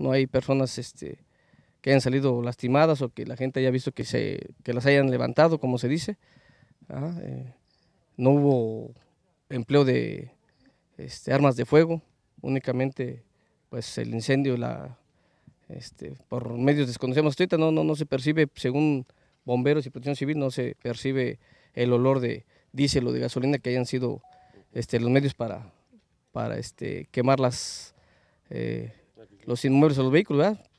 no hay personas este, que hayan salido lastimadas o que la gente haya visto que, se, que las hayan levantado, como se dice. Eh, no hubo empleo de este, armas de fuego, únicamente pues el incendio la, este, por medios desconocidos. ahorita no, no, no se percibe, según bomberos y protección civil, no se percibe el olor de diésel o de gasolina que hayan sido este, los medios para, para este, quemar las, eh, los inmuebles o los vehículos, ¿verdad?